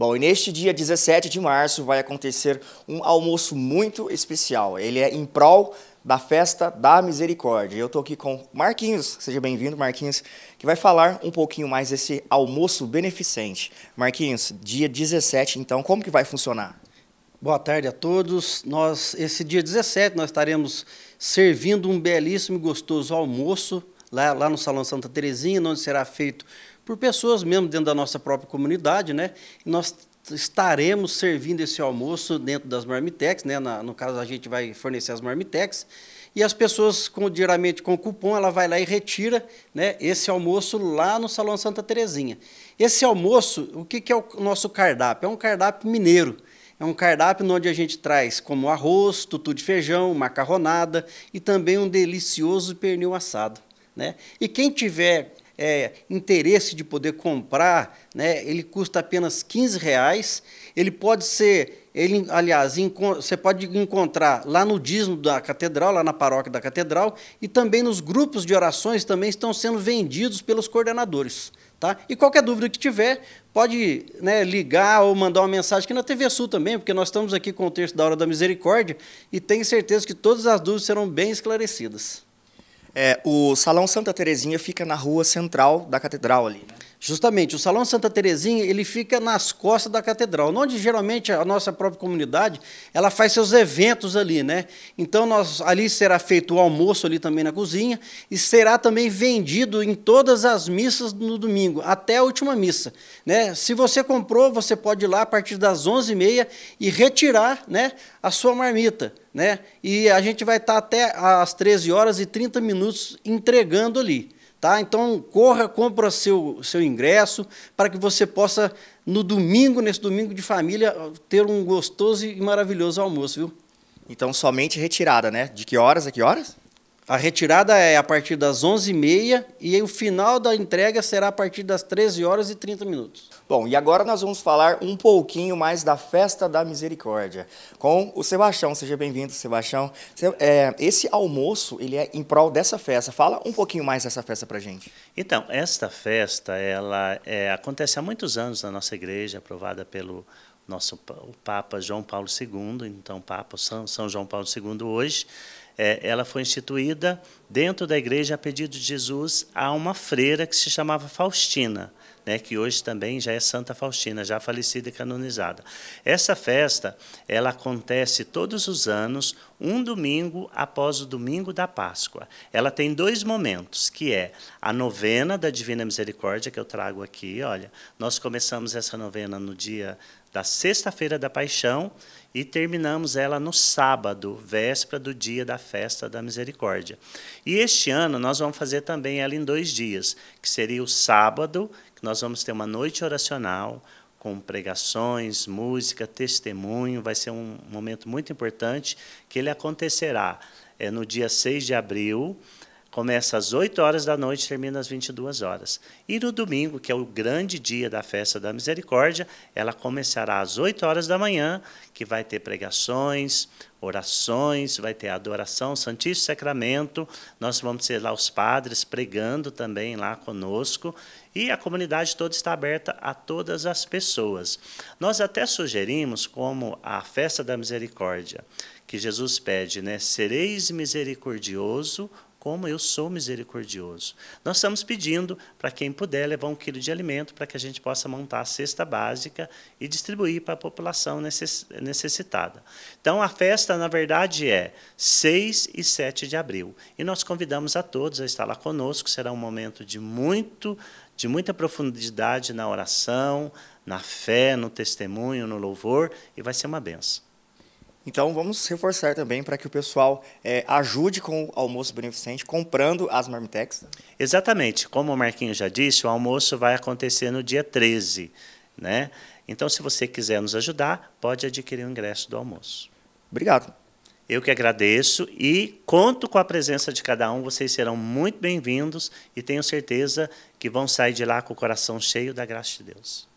Bom, e neste dia 17 de março vai acontecer um almoço muito especial. Ele é em prol da Festa da Misericórdia. Eu estou aqui com Marquinhos, seja bem-vindo, Marquinhos, que vai falar um pouquinho mais desse almoço beneficente. Marquinhos, dia 17, então, como que vai funcionar? Boa tarde a todos. Nós, esse dia 17, nós estaremos servindo um belíssimo e gostoso almoço lá, lá no Salão Santa Terezinha, onde será feito por pessoas mesmo dentro da nossa própria comunidade, né? E nós estaremos servindo esse almoço dentro das marmitex, né? Na, no caso a gente vai fornecer as marmitex e as pessoas com diariamente com cupom ela vai lá e retira, né? Esse almoço lá no Salão Santa Terezinha. Esse almoço, o que, que é o nosso cardápio? É um cardápio mineiro. É um cardápio onde a gente traz como arroz, tutu de feijão, macarronada e também um delicioso pernil assado. Né? E quem tiver é, interesse de poder comprar, né, ele custa apenas 15 reais. Ele pode ser, ele, aliás, você pode encontrar lá no dízimo da catedral, lá na paróquia da catedral, e também nos grupos de orações também estão sendo vendidos pelos coordenadores. Tá? E qualquer dúvida que tiver, pode né, ligar ou mandar uma mensagem aqui na TV Sul também, porque nós estamos aqui com o texto da Hora da Misericórdia e tenho certeza que todas as dúvidas serão bem esclarecidas. É, o Salão Santa Terezinha fica na rua central da catedral ali, né? Justamente, o Salão Santa Terezinha, ele fica nas costas da catedral, onde geralmente a nossa própria comunidade, ela faz seus eventos ali, né? Então nós, ali será feito o almoço ali também na cozinha e será também vendido em todas as missas no domingo, até a última missa, né? Se você comprou, você pode ir lá a partir das 11h30 e retirar, né, a sua marmita, né? E a gente vai estar até às 13 horas e 30 minutos entregando ali. Tá? Então, corra, compra seu, seu ingresso para que você possa, no domingo, nesse domingo de família, ter um gostoso e maravilhoso almoço, viu? Então, somente retirada, né? De que horas a que horas? A retirada é a partir das 11h30 e o final da entrega será a partir das 13 horas e 30 minutos. Bom, e agora nós vamos falar um pouquinho mais da Festa da Misericórdia com o Sebastião. Seja bem-vindo, Sebastião. É, esse almoço, ele é em prol dessa festa. Fala um pouquinho mais dessa festa pra gente. Então, esta festa, ela é, acontece há muitos anos na nossa igreja, aprovada pelo nosso Papa João Paulo II, então Papa São, São João Paulo II hoje, é, ela foi instituída dentro da igreja a pedido de Jesus a uma freira que se chamava Faustina, né, que hoje também já é Santa Faustina, já falecida e canonizada. Essa festa ela acontece todos os anos, um domingo após o domingo da Páscoa. Ela tem dois momentos, que é a novena da Divina Misericórdia, que eu trago aqui. Olha, nós começamos essa novena no dia da sexta-feira da Paixão e terminamos ela no sábado, véspera do dia da festa da misericórdia. E este ano nós vamos fazer também ela em dois dias, que seria o sábado, que nós vamos ter uma noite oracional com pregações, música, testemunho, vai ser um momento muito importante que ele acontecerá é no dia 6 de abril, Começa às 8 horas da noite e termina às 22 horas. E no domingo, que é o grande dia da festa da misericórdia, ela começará às 8 horas da manhã, que vai ter pregações, orações, vai ter adoração, Santíssimo Sacramento. Nós vamos ter lá os padres pregando também lá conosco. E a comunidade toda está aberta a todas as pessoas. Nós até sugerimos, como a festa da misericórdia, que Jesus pede, né? Sereis misericordioso como eu sou misericordioso. Nós estamos pedindo para quem puder levar um quilo de alimento para que a gente possa montar a cesta básica e distribuir para a população necessitada. Então, a festa, na verdade, é 6 e 7 de abril. E nós convidamos a todos a estar lá conosco. Será um momento de, muito, de muita profundidade na oração, na fé, no testemunho, no louvor, e vai ser uma benção. Então vamos reforçar também para que o pessoal é, ajude com o almoço beneficente comprando as marmitex. Exatamente. Como o Marquinho já disse, o almoço vai acontecer no dia 13. Né? Então, se você quiser nos ajudar, pode adquirir o ingresso do almoço. Obrigado. Eu que agradeço e conto com a presença de cada um. Vocês serão muito bem-vindos e tenho certeza que vão sair de lá com o coração cheio da graça de Deus.